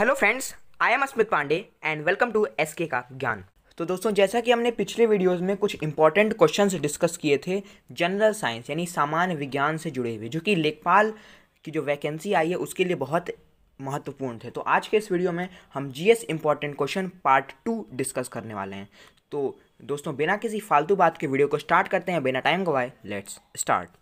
hello friends I am Asmit Pandey and welcome to S K का ज्ञान तो दोस्तों जैसा कि हमने पिछले वीडियोस में कुछ इंपॉर्टेंट क्वेश्चंस डिस्कस किए थे जनरल साइंस यानी सामान्य विज्ञान से जुड़े हुए जो कि लेखपाल की जो वैकेंसी आई है उसके लिए बहुत महत्वपूर्ण थे तो आज के इस वीडियो में हम G S important question part two discuss करने वाले हैं तो दोस्तों बिना किसी फालतू बात के वीडियो को स्टार्ट करते हैं बिना टाइम गवाए लेट्स स्टार्ट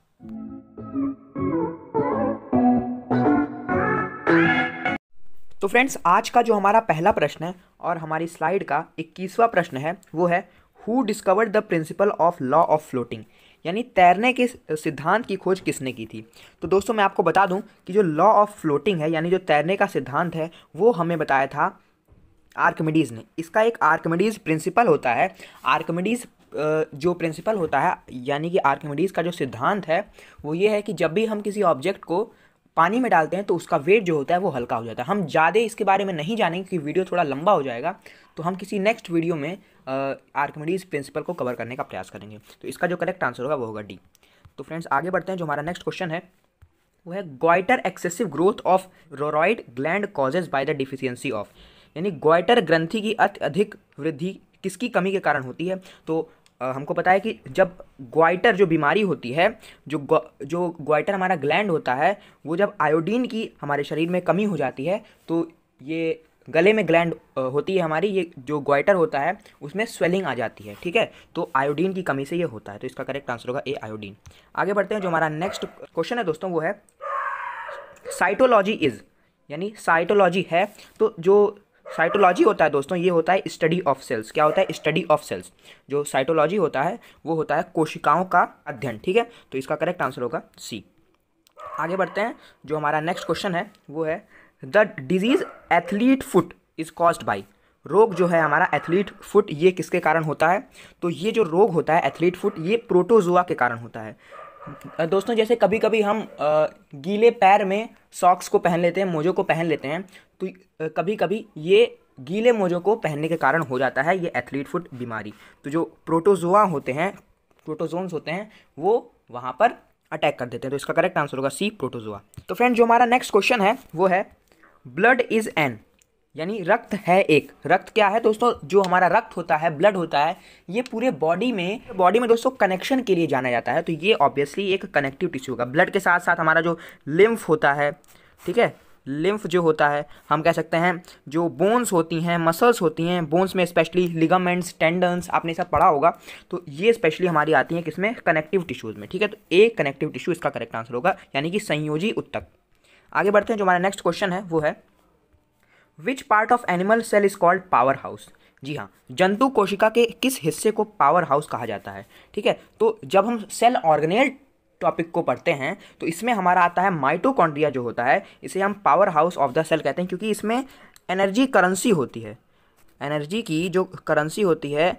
तो फ्रेंड्स आज का जो हमारा पहला प्रश्न है और हमारी स्लाइड का इक्कीसवा प्रश्न है वो है who discovered the principle of law of floating यानी तैरने के सिद्धांत की खोज किसने की थी तो दोस्तों मैं आपको बता दूं कि जो लॉ ऑफ फ्लोटिंग है यानी जो तैरने का सिद्धांत है वो हमें बताया था आर्कमिडीज़ ने इसका एक आर्कमिडीज़ प्रिंसिपल होता है आर्कमिडीज़ जो प्रिंसिपल होता है यानी कि आर्कमिडीज़ का जो सिद्धांत है वो ये है कि जब भी हम किसी ऑब्जेक्ट को पानी में डालते हैं तो उसका वेट जो होता है वो हल्का हो जाता है हम ज़्यादा इसके बारे में नहीं जानेंगे क्योंकि वीडियो थोड़ा लंबा हो जाएगा तो हम किसी नेक्स्ट वीडियो में आर्कमेडीज प्रिंसिपल को कवर करने का प्रयास करेंगे तो इसका जो करेक्ट आंसर होगा वो होगा डी तो फ्रेंड्स आगे बढ़ते हैं जो हमारा नेक्स्ट क्वेश्चन है वो है goitre excessive growth of thyroid gland causes by the deficiency of यानी गोइटर ग्रंथि की अत्यधिक वृद्धि किसकी कमी के कारण होती है तो हमको पता है कि जब ग्वाइटर जो बीमारी होती है जो जो ग्वाइटर हमारा ग्लैंड होता है वो जब आयोडीन की हमारे शरीर में कमी हो जाती है तो ये गले में ग्लैंड होती है हमारी ये जो ग्वाइटर होता है उसमें स्वेलिंग आ जाती है ठीक है तो आयोडीन की कमी से ये होता है तो इसका करेक्ट आंसर होगा ए आयोडीन आगे बढ़ते हैं जो हमारा नेक्स्ट क्वेश्चन है दोस्तों वो है साइटोलॉजी इज़ यानी साइटोलॉजी है तो जो साइटोलॉजी होता है दोस्तों ये होता है स्टडी ऑफ सेल्स क्या होता है स्टडी ऑफ सेल्स जो साइटोलॉजी होता है वो होता है कोशिकाओं का अध्ययन ठीक है तो इसका करेक्ट आंसर होगा सी आगे बढ़ते हैं जो हमारा नेक्स्ट क्वेश्चन है वो है the disease athlete foot is caused by रोग जो है हमारा एथलीट फुट ये किसके कारण होता है तो ये जो रोग होता है एथलीट फुट ये प्रोटोजोआ के कारण होता है दोस्तों जैसे कभी कभी हम गीले पैर में सॉक्स को पहन लेते हैं मोजों को पहन लेते हैं तो कभी कभी ये गीले मोजों को पहनने के कारण हो जाता है ये एथलीट फुट बीमारी तो जो प्रोटोजोआ होते हैं प्रोटोजोन्स होते हैं वो वहाँ पर अटैक कर देते हैं तो इसका करेक्ट आंसर होगा सी प्रोटोजोआ तो फ्रेंड जो हमारा नेक्स्ट क्वेश्चन है वो है ब्लड इज़ एन यानी रक्त है एक रक्त क्या है दोस्तों जो हमारा रक्त होता है ब्लड होता है ये पूरे बॉडी में बॉडी में दोस्तों कनेक्शन के लिए जाना जाता है तो ये ऑब्वियसली एक कनेक्टिव टिश्यू होगा ब्लड के साथ साथ हमारा जो लिम्फ होता है ठीक है लिम्फ जो होता है हम कह सकते हैं जो बोन्स होती हैं मसल्स होती हैं बोन्स में स्पेशली लिगामेंट्स टेंडन्स आपने सब पढ़ा होगा तो ये स्पेशली हमारी आती हैं किसमें कनेक्टिव टिश्यूज़ में ठीक है तो ए कनेक्टिव टिश्यू इसका करेक्ट आंसर होगा यानी कि संयोजी उत्तक आगे बढ़ते हैं जो हमारा नेक्स्ट क्वेश्चन है वो है which part of animal cell is called power house जी हाँ जंतु कोशिका के किस हिस्से को पावर हाउस कहा जाता है ठीक है तो जब हम सेल ऑर्गेनेल टॉपिक को पढ़ते हैं तो इसमें हमारा आता है माइटोकॉन्ड्रिया जो होता है इसे हम power house of the cell कहते हैं क्योंकि इसमें एनर्जी करेंसी होती है एनर्जी की जो करेंसी होती है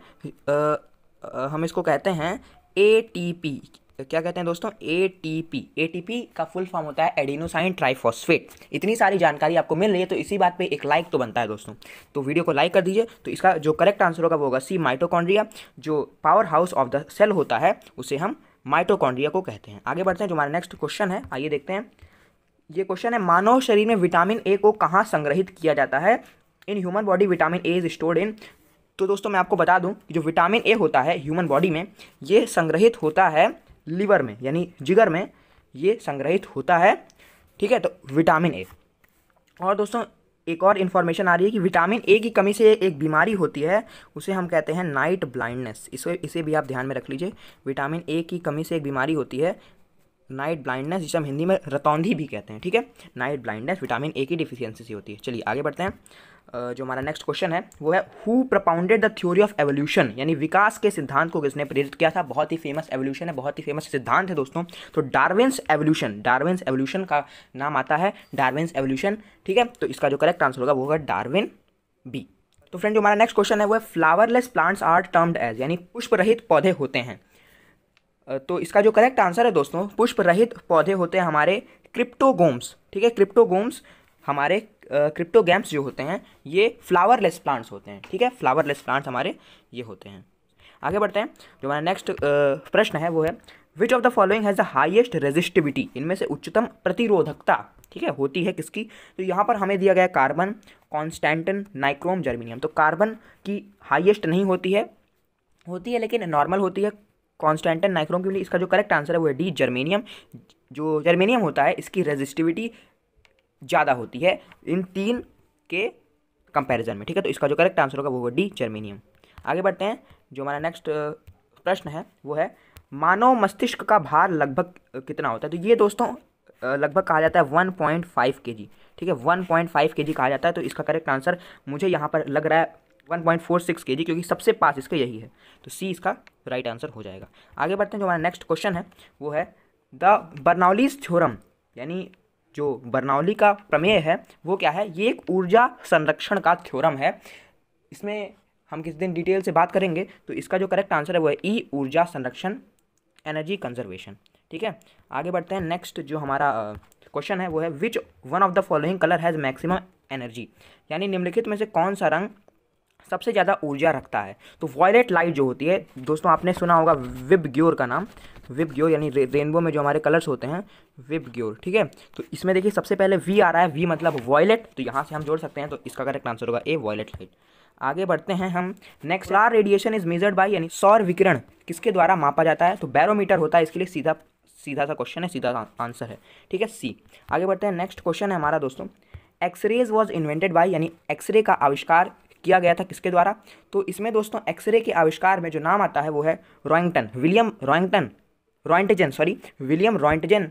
आ, आ, हम इसको कहते हैं ए टी पी तो क्या कहते हैं दोस्तों A T P A T P का फुल फॉर्म होता है एडिनोसाइन ट्राइफॉस्फेट इतनी सारी जानकारी आपको मिल रही है तो इसी बात पे एक लाइक तो बनता है दोस्तों तो वीडियो को लाइक कर दीजिए तो इसका जो करेक्ट आंसर होगा वो होगा सी माइटोकॉन्ड्रिया जो power house of the cell होता है उसे हम माइटोकॉन्ड्रिया को कहते हैं आगे बढ़ते हैं जो हमारा नेक्स्ट क्वेश्चन है आइए देखते हैं ये क्वेश्चन है मानव शरीर में विटामिन ए को कहाँ संग्रहित किया जाता है in human body vitamin A is stored in तो दोस्तों मैं आपको बता दूं कि जो विटामिन ए होता है ह्यूमन बॉडी में ये संग्रहित होता है लीवर में यानी जिगर में ये संग्रहित होता है ठीक है तो विटामिन ए और दोस्तों एक और इन्फॉर्मेशन आ रही है कि विटामिन ए की कमी से एक बीमारी होती है उसे हम कहते हैं नाइट ब्लाइंडनेस इसे इसे भी आप ध्यान में रख लीजिए विटामिन ए की कमी से एक बीमारी होती है नाइट ब्लाइंडनेस जिसे हम हिंदी में रतौंधी भी कहते हैं ठीक है नाइट ब्लाइंडनेस विटामिन ए की डिफिशियंसी से होती है चलिए आगे बढ़ते हैं जो हमारा नेक्स्ट क्वेश्चन है वो है who propounded the theory of evolution यानी विकास के सिद्धांत को किसने प्रेरित किया था बहुत ही फेमस एवोल्यूशन है बहुत ही फेमस सिद्धांत है दोस्तों तो डार्विन्स एवोल्यूशन डार्विन्स एवोल्यूशन का नाम आता है डार्विन्स एवोल्यूशन ठीक है तो इसका जो करेक्ट आंसर होगा वो होगा डार्विन बी तो फ्रेंड जो हमारा नेक्स्ट क्वेश्चन है वो है flowerless plants are termed as यानी पुष्प रहित पौधे होते हैं तो इसका जो करेक्ट आंसर है दोस्तों पुष्प रहित पौधे होते हैं हमारे क्रिप्टोगोम्स ठीक है क्रिप्टोगोम्स हमारे क्रिप्टो गैम्स जो होते हैं ये फ्लावरलेस प्लांट्स होते हैं ठीक है फ्लावरलेस प्लांट्स हमारे ये होते हैं आगे बढ़ते हैं जो हमारा नेक्स्ट प्रश्न है वो है which of the following has the highest resistivity इनमें से उच्चतम प्रतिरोधकता ठीक है होती है किसकी तो यहाँ पर हमें दिया गया कार्बन कॉन्स्टेंटन नाइक्रोम जर्मीनियम तो कार्बन की हाइएस्ट नहीं होती है होती है लेकिन नॉर्मल होती है कॉन्स्टेंटन नाइक्रोम क्योंकि इसका जो करेक्ट आंसर है वो है डी जर्मेनियम जो जर्मेनियम होता है इसकी रेजिस्टिविटी ज़्यादा होती है इन तीन के कंपैरिजन में ठीक है तो इसका जो करेक्ट आंसर होगा वो होगा डी जर्मेनियम आगे बढ़ते हैं जो हमारा नेक्स्ट प्रश्न है वो है मानव मस्तिष्क का भार लगभग कितना होता है तो ये दोस्तों लगभग कहा जाता है वन पॉइंट फाइव के जी ठीक है वन पॉइंट फाइव के जी कहा जाता है तो इसका करेक्ट आंसर मुझे यहाँ पर लग रहा है वन पॉइंट फोर सिक्स के जी क्योंकि सबसे पास इसका यही है तो सी इसका राइट आंसर हो जाएगा आगे बढ़ते हैं जो हमारा नेक्स्ट क्वेश्चन है वो है द बर्नौलीस थ्योरम यानी जो बर्नौली का प्रमेय है वो क्या है ये एक ऊर्जा संरक्षण का थ्योरम है इसमें हम किस दिन डिटेल से बात करेंगे तो इसका जो करेक्ट आंसर है वो है ई e, ऊर्जा संरक्षण एनर्जी कंजर्वेशन ठीक है आगे बढ़ते हैं नेक्स्ट जो हमारा क्वेश्चन uh, है वो है which one of the following colour has maximum energy यानी निम्नलिखित में से कौन सा रंग सबसे ज़्यादा ऊर्जा रखता है तो वॉयलेट लाइट जो होती है दोस्तों आपने सुना होगा विब ग्योर का नाम विब ग्योर यानी रे, रेनबो में जो हमारे कलर्स होते हैं विब ग्योर ठीक है तो इसमें देखिए सबसे पहले वी आ रहा है वी मतलब वॉयलेट तो यहाँ से हम जोड़ सकते हैं तो इसका करेक्ट आंसर होगा ए वॉयलेट लाइट आगे बढ़ते हैं हम नेक्स्ट लार रेडिएशन इज मेजर्ड बाई यानी सौर विकिरण किसके द्वारा मापा जाता है तो बैरोमीटर होता है इसके लिए सीधा सीधा सा क्वेश्चन है सीधा आंसर है ठीक है सी आगे बढ़ते हैं नेक्स्ट क्वेश्चन है हमारा दोस्तों एक्सरेज वॉज इन्वेंटेड बाई यानी एक्सरे का आविष्कार किया गया था किसके द्वारा तो इसमें दोस्तों एक्सरे के आविष्कार में जो नाम आता है वो है Roentgen William Roentgen Roentgen sorry William Roentgen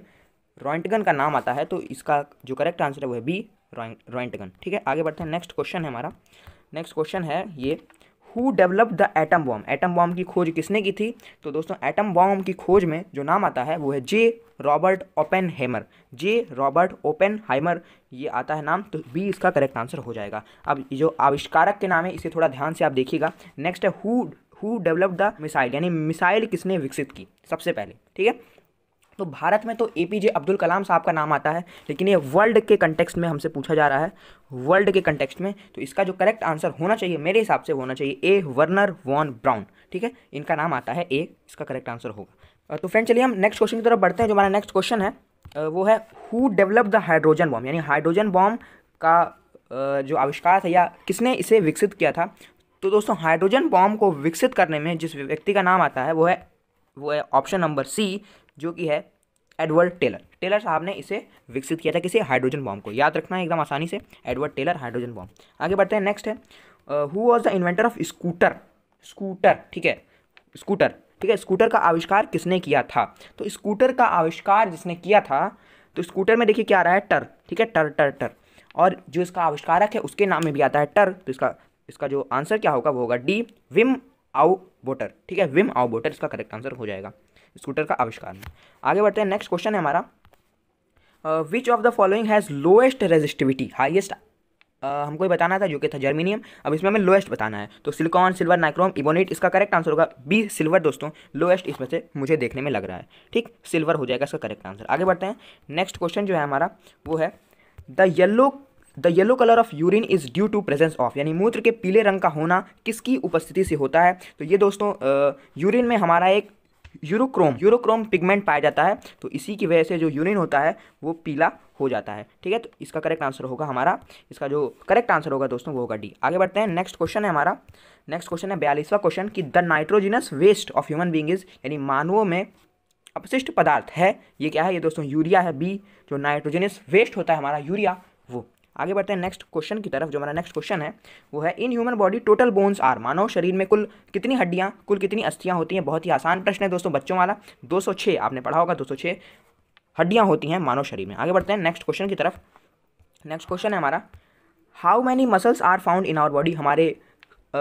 Roentgen का नाम आता है तो इसका जो करेक्ट आंसर है वो है बी रॉइंटगन ठीक है आगे बढ़ते हैं नेक्स्ट क्वेश्चन है हमारा नेक्स्ट क्वेश्चन है ये who develop the atom bomb atom bomb की खोज किसने की थी तो दोस्तों एटम बॉम की खोज में जो नाम आता है वो है J Robert Oppenheimer J Robert Oppenheimer ये आता है नाम तो बी इसका करेक्ट आंसर हो जाएगा अब जो आविष्कारक के नाम है इसे थोड़ा ध्यान से आप देखिएगा नेक्स्ट है who who develop the missile यानी मिसाइल किसने विकसित की सबसे पहले ठीक है तो भारत में तो ए पी जे अब्दुल कलाम साहब का नाम आता है लेकिन ये वर्ल्ड के कंटेक्स्ट में हमसे पूछा जा रहा है वर्ल्ड के कंटेक्स्ट में तो इसका जो करेक्ट आंसर होना चाहिए मेरे हिसाब से होना चाहिए ए वर्नर वॉन ब्राउन ठीक है इनका नाम आता है ए इसका करेक्ट आंसर होगा तो फ्रेंड चलिए हम नेक्स्ट क्वेश्चन की तरफ बढ़ते हैं जो हमारा नेक्स्ट क्वेश्चन है वो है who develop the hydrogen bomb यानी हाइड्रोजन बॉम्ब का जो आविष्कार था या किसने इसे विकसित किया था तो दोस्तों हाइड्रोजन बॉम्ब को विकसित करने में जिस व्यक्ति का नाम आता है वो है वो है ऑप्शन नंबर सी जो कि है एडवर्ड टेलर टेलर साहब ने इसे विकसित किया था किसी हाइड्रोजन बॉम्ब को याद रखना है एकदम आसानी से एडवर्ड टेलर हाइड्रोजन बॉम्ब आगे बढ़ते हैं नेक्स्ट है who was the inventor of scooter scooter ठीक है स्कूटर ठीक है स्कूटर का आविष्कार किसने किया था तो स्कूटर का आविष्कार जिसने किया था तो स्कूटर में देखिए क्या आ रहा है टर ठीक है टर टर टर और जो इसका आविष्कारक है उसके नाम में भी आता है टर तो इसका इसका जो आंसर क्या होगा वो होगा डी विम आउ बोटर ठीक है विम आउ बोटर इसका करेक्ट आंसर हो जाएगा स्कूटर का आविष्कार में आगे बढ़ते हैं नेक्स्ट क्वेश्चन है हमारा which of the following has lowest resistivity highest हमको ये बताना था जो कि था जर्मीनियम अब इसमें हमें लोएस्ट बताना है तो सिलिकॉन सिल्वर नाइक्रोम इबोनेट इसका करेक्ट आंसर होगा बी सिल्वर दोस्तों लोएस्ट इसमें से मुझे देखने में लग रहा है ठीक सिल्वर हो जाएगा इसका करेक्ट आंसर आगे बढ़ते हैं नेक्स्ट क्वेश्चन जो है हमारा वो है the yellow the yellow colour of urine is due to presence of यानी मूत्र के पीले रंग का होना किसकी उपस्थिति से होता है तो ये दोस्तों यूरिन में हमारा एक यूरोक्रोम यूरोक्रोम पिगमेंट पाया जाता है तो इसी की वजह से जो यूरिन होता है वो पीला हो जाता है ठीक है तो इसका करेक्ट आंसर होगा हमारा इसका जो करेक्ट आंसर होगा दोस्तों वो होगा डी आगे बढ़ते हैं नेक्स्ट क्वेश्चन है हमारा नेक्स्ट क्वेश्चन है बयालीसवा क्वेश्चन कि the nitrogenous waste of human being is यानी मानवों में अपशिष्ट पदार्थ है ये क्या है ये दोस्तों यूरिया है बी जो नाइट्रोजिनस वेस्ट होता है हमारा यूरिया आगे बढ़ते हैं नेक्स्ट क्वेश्चन की तरफ जो हमारा नेक्स्ट क्वेश्चन है वो है in human body total bones are मानव शरीर में कुल कितनी हड्डियाँ कुल कितनी अस्थियाँ होती हैं बहुत ही आसान प्रश्न है दोस्तों बच्चों वाला दो आपने पढ़ा होगा दो हड्डियाँ होती हैं मानव शरीर में आगे बढ़ते हैं नेक्स्ट क्वेश्चन की तरफ नेक्स्ट क्वेश्चन है हमारा how many muscles are found in our body हमारे आ,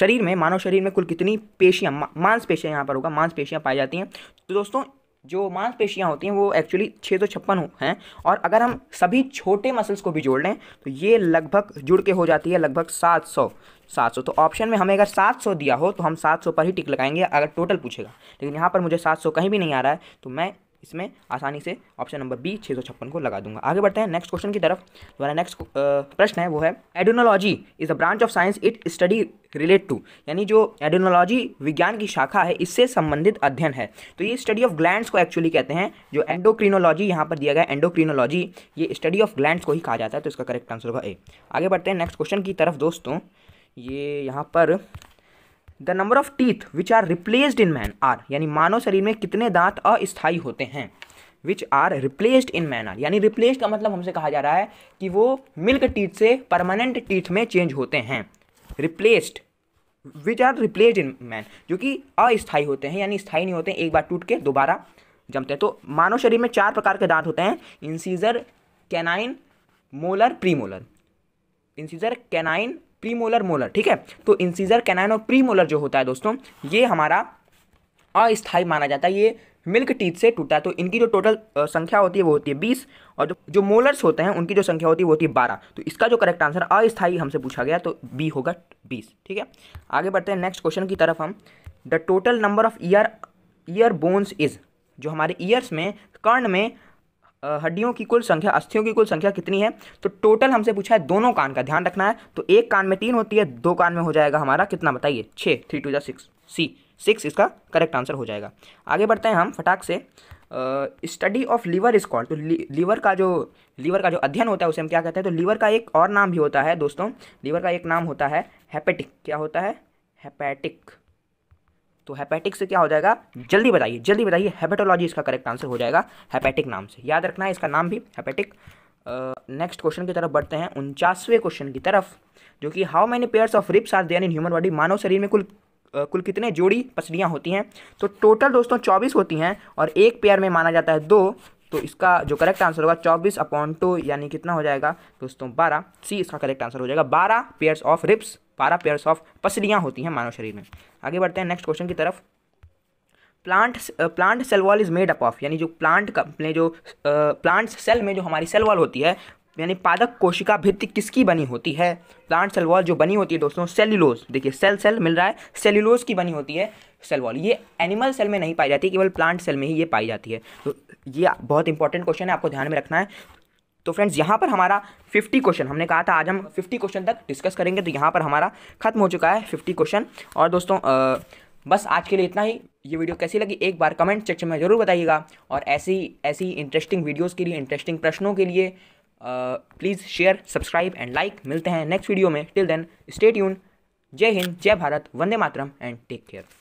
शरीर में मानव शरीर में कुल कितनी पेशियाँ मांसपेशियाँ यहाँ पर होगा मांसपेशियाँ पाई जाती हैं तो दोस्तों जो मांसपेशियाँ होती हैं वो एक्चुअली छः सौ छप्पन हैं और अगर हम सभी छोटे मसल्स को भी जोड़ लें तो ये लगभग जुड़ के हो जाती है लगभग सात सौ सात सौ तो ऑप्शन में हमें अगर सात सौ दिया हो तो हम सात सौ पर ही टिक लगाएंगे अगर टोटल पूछेगा लेकिन यहाँ पर मुझे सात सौ कहीं भी नहीं आ रहा है तो मैं इसमें आसानी से ऑप्शन नंबर बी छः सौ छप्पन को लगा दूंगा आगे बढ़ते हैं नेक्स्ट क्वेश्चन की तरफ हमारा नेक्स्ट प्रश्न है वो है adenology is a branch of science it study relate to यानी जो एडोनोलॉजी विज्ञान की शाखा है इससे संबंधित अध्ययन है तो ये स्टडी ऑफ ग्लैंड्स को एक्चुअली कहते हैं जो एंडोक्रीनोलॉजी यहाँ पर दिया गया एंडोक्रीनोलॉजी ये स्टडी ऑफ ग्लैंड्स को ही कहा जाता है तो इसका करेक्ट आंसर होगा ए आगे बढ़ते हैं नेक्स्ट क्वेश्चन की तरफ दोस्तों ये यहाँ पर the number of teeth which are replaced in man are यानी मानव शरीर में कितने दांत अस्थाई होते हैं which are replaced in man are यानी रिप्लेस्ड का मतलब हमसे कहा जा रहा है कि वो मिल्क टीथ से परमानेंट टीथ में चेंज होते हैं replaced which are replaced in man जो कि अस्थाई होते हैं यानी स्थाई नहीं होते हैं एक बार टूट के दोबारा जमते हैं तो मानव शरीर में चार प्रकार के दांत होते हैं incisor canine molar premolar incisor canine premolar molar ठीक है तो इंसीजर कैनाइन और प्री मोलर जो होता है दोस्तों ये हमारा अस्थाई माना जाता है ये मिल्क टीथ से टूटा है तो इनकी जो टोटल संख्या होती है वो होती है बीस और जो जो मोलर्स होते हैं उनकी जो संख्या होती है वो होती है बारह तो इसका जो करेक्ट आंसर अस्थाई हमसे पूछा गया तो बी होगा बीस ठीक है आगे बढ़ते हैं नेक्स्ट क्वेश्चन की तरफ हम the total number of ear ear bones is जो हमारे ईयर्स में कर्ण में हड्डियों की कुल संख्या अस्थियों की कुल संख्या कितनी है तो टोटल हमसे पूछा है दोनों कान का ध्यान रखना है तो एक कान में तीन होती है दो कान में हो जाएगा हमारा कितना बताइए छः थ्री टू जा सिक्स सी सिक्स इसका करेक्ट आंसर हो जाएगा आगे बढ़ते हैं हम फटाक से study of liver is called तो लीवर का जो लीवर का जो अध्ययन होता है उसे हम क्या कहते हैं तो लीवर का एक और नाम भी होता है दोस्तों लीवर का एक नाम होता है हेपेटिक क्या होता है हेपेटिक तो हेपेटिक से क्या हो जाएगा जल्दी बताइए जल्दी बताइए हेपेटोलॉजी इसका करेक्ट आंसर हो जाएगा हेपेटिक नाम से याद रखना है इसका नाम भी हेपेटिक नेक्स्ट क्वेश्चन की तरफ बढ़ते हैं उनचासवें क्वेश्चन की तरफ जो कि how many pairs of ribs are there in human body मानव शरीर में कुल कुल कितने जोड़ी पसलियाँ होती हैं तो टोटल दोस्तों चौबीस होती हैं और एक पेयर में माना जाता है दो तो इसका जो करेक्ट आंसर होगा चौबीस अपॉन टू यानी कितना हो जाएगा दोस्तों बारह सी इसका करेक्ट आंसर हो जाएगा बारह पेयर्स ऑफ रिप्स बारह पेयर्स ऑफ पसलियाँ होती हैं मानव शरीर में आगे बढ़ते हैं नेक्स्ट क्वेश्चन की तरफ plant plant cell wall is made up of यानी जो प्लांट का अपने जो प्लांट uh, सेल में जो हमारी सेल वॉल होती है यानी पादक कोशिका भित्ति किसकी बनी होती है प्लांट सेल वॉल जो बनी होती है दोस्तों सेल्यूलोज देखिए सेल सेल मिल रहा है सेल्यूलोज की बनी होती है सेल वॉल ये एनिमल सेल में नहीं पाई जाती केवल प्लांट सेल में ही ये पाई जाती है तो ये बहुत इंपॉर्टेंट क्वेश्चन है आपको ध्यान में रखना है तो फ्रेंड्स यहाँ पर हमारा 50 क्वेश्चन हमने कहा था आज हम 50 क्वेश्चन तक डिस्कस करेंगे तो यहाँ पर हमारा खत्म हो चुका है 50 क्वेश्चन और दोस्तों आ, बस आज के लिए इतना ही ये वीडियो कैसी लगी एक बार कमेंट सेक्शन में ज़रूर बताइएगा और ऐसी ऐसी इंटरेस्टिंग वीडियोज़ के लिए इंटरेस्टिंग प्रश्नों के लिए please share subscribe and like मिलते हैं नेक्स्ट वीडियो में टिल देन स्टे ट्यून जय हिंद जय भारत वंदे मातरम एंड टेक केयर